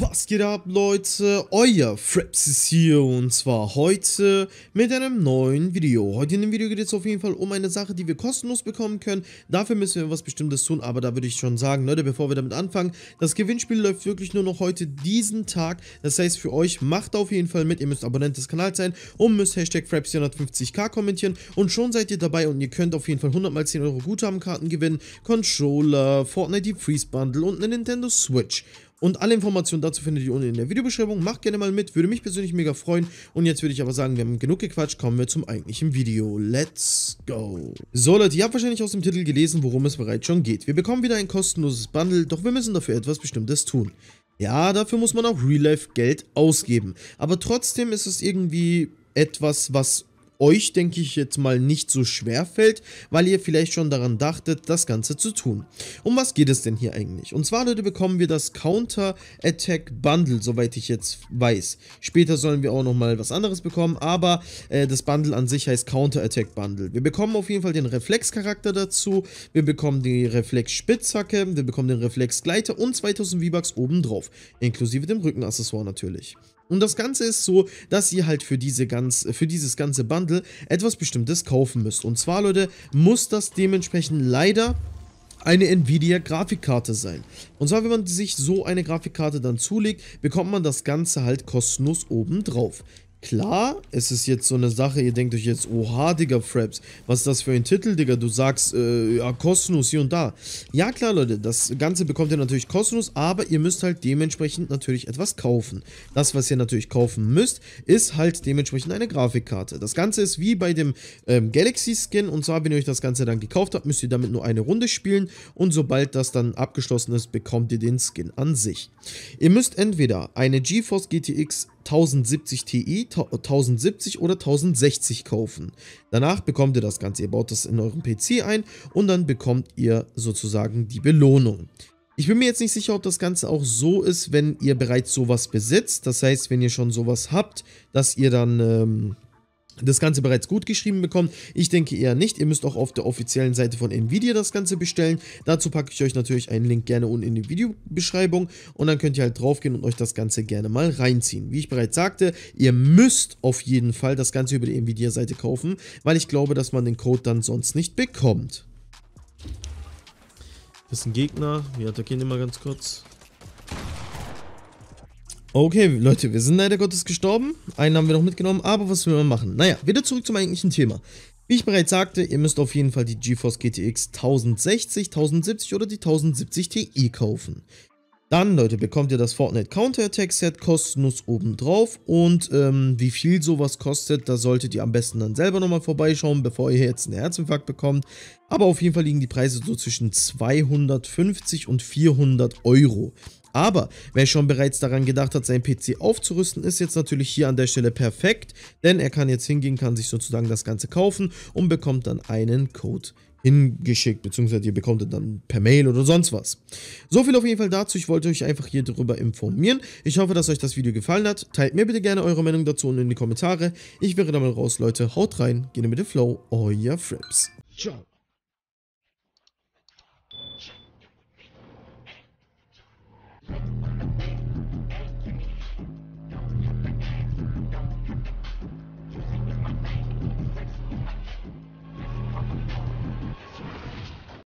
Was geht ab Leute, euer Fraps ist hier und zwar heute mit einem neuen Video. Heute in dem Video geht es auf jeden Fall um eine Sache, die wir kostenlos bekommen können. Dafür müssen wir was Bestimmtes tun, aber da würde ich schon sagen, Leute, bevor wir damit anfangen, das Gewinnspiel läuft wirklich nur noch heute diesen Tag. Das heißt für euch, macht auf jeden Fall mit, ihr müsst Abonnent des Kanals sein und müsst Hashtag Fraps450k kommentieren und schon seid ihr dabei und ihr könnt auf jeden Fall 100 mal 10 Euro Guthabenkarten gewinnen, Controller, Fortnite Freeze Bundle und eine Nintendo Switch. Und alle Informationen dazu findet ihr unten in der Videobeschreibung. Macht gerne mal mit, würde mich persönlich mega freuen. Und jetzt würde ich aber sagen, wir haben genug gequatscht, kommen wir zum eigentlichen Video. Let's go. So Leute, ihr habt wahrscheinlich aus dem Titel gelesen, worum es bereits schon geht. Wir bekommen wieder ein kostenloses Bundle, doch wir müssen dafür etwas Bestimmtes tun. Ja, dafür muss man auch Real-Life-Geld ausgeben. Aber trotzdem ist es irgendwie etwas, was euch, denke ich jetzt mal, nicht so schwer fällt, weil ihr vielleicht schon daran dachtet, das Ganze zu tun. Um was geht es denn hier eigentlich? Und zwar, Leute, bekommen wir das Counter Attack Bundle, soweit ich jetzt weiß. Später sollen wir auch nochmal was anderes bekommen, aber äh, das Bundle an sich heißt Counter Attack Bundle. Wir bekommen auf jeden Fall den Reflex-Charakter dazu, wir bekommen die Reflex-Spitzhacke, wir bekommen den Reflex-Gleiter und 2000 V-Bucks obendrauf, inklusive dem Rückenaccessoire natürlich. Und das Ganze ist so, dass ihr halt für, diese ganz, für dieses ganze Bundle etwas Bestimmtes kaufen müsst. Und zwar, Leute, muss das dementsprechend leider eine Nvidia-Grafikkarte sein. Und zwar, wenn man sich so eine Grafikkarte dann zulegt, bekommt man das Ganze halt kostenlos oben drauf. Klar, es ist jetzt so eine Sache, ihr denkt euch jetzt, oha, Digga, Fraps, was ist das für ein Titel, Digga? Du sagst, äh, ja, kostenlos hier und da. Ja, klar, Leute, das Ganze bekommt ihr natürlich kostenlos, aber ihr müsst halt dementsprechend natürlich etwas kaufen. Das, was ihr natürlich kaufen müsst, ist halt dementsprechend eine Grafikkarte. Das Ganze ist wie bei dem ähm, Galaxy Skin und zwar, wenn ihr euch das Ganze dann gekauft habt, müsst ihr damit nur eine Runde spielen und sobald das dann abgeschlossen ist, bekommt ihr den Skin an sich. Ihr müsst entweder eine GeForce GTX 1070 Ti, 1070 oder 1060 kaufen. Danach bekommt ihr das Ganze. Ihr baut das in euren PC ein und dann bekommt ihr sozusagen die Belohnung. Ich bin mir jetzt nicht sicher, ob das Ganze auch so ist, wenn ihr bereits sowas besitzt. Das heißt, wenn ihr schon sowas habt, dass ihr dann... Ähm, das Ganze bereits gut geschrieben bekommen. Ich denke eher nicht. Ihr müsst auch auf der offiziellen Seite von Nvidia das Ganze bestellen. Dazu packe ich euch natürlich einen Link gerne unten in die Videobeschreibung und dann könnt ihr halt draufgehen und euch das Ganze gerne mal reinziehen. Wie ich bereits sagte, ihr müsst auf jeden Fall das Ganze über die Nvidia-Seite kaufen, weil ich glaube, dass man den Code dann sonst nicht bekommt. Das ist ein Gegner. Wir attackieren ihn mal ganz kurz. Okay, Leute, wir sind leider Gottes gestorben. Einen haben wir noch mitgenommen, aber was will man machen? Naja, wieder zurück zum eigentlichen Thema. Wie ich bereits sagte, ihr müsst auf jeden Fall die GeForce GTX 1060, 1070 oder die 1070 Ti kaufen. Dann, Leute, bekommt ihr das Fortnite Counter-Attack-Set kostenlos obendrauf und ähm, wie viel sowas kostet, da solltet ihr am besten dann selber nochmal vorbeischauen, bevor ihr jetzt einen Herzinfarkt bekommt. Aber auf jeden Fall liegen die Preise so zwischen 250 und 400 Euro. Aber wer schon bereits daran gedacht hat, seinen PC aufzurüsten, ist jetzt natürlich hier an der Stelle perfekt, denn er kann jetzt hingehen, kann sich sozusagen das Ganze kaufen und bekommt dann einen Code hingeschickt, beziehungsweise ihr bekommt es dann per Mail oder sonst was. So viel auf jeden Fall dazu, ich wollte euch einfach hier darüber informieren. Ich hoffe, dass euch das Video gefallen hat. Teilt mir bitte gerne eure Meinung dazu und in die Kommentare. Ich wäre dann mal raus, Leute. Haut rein, geht mit dem Flow, euer Frips. Ciao.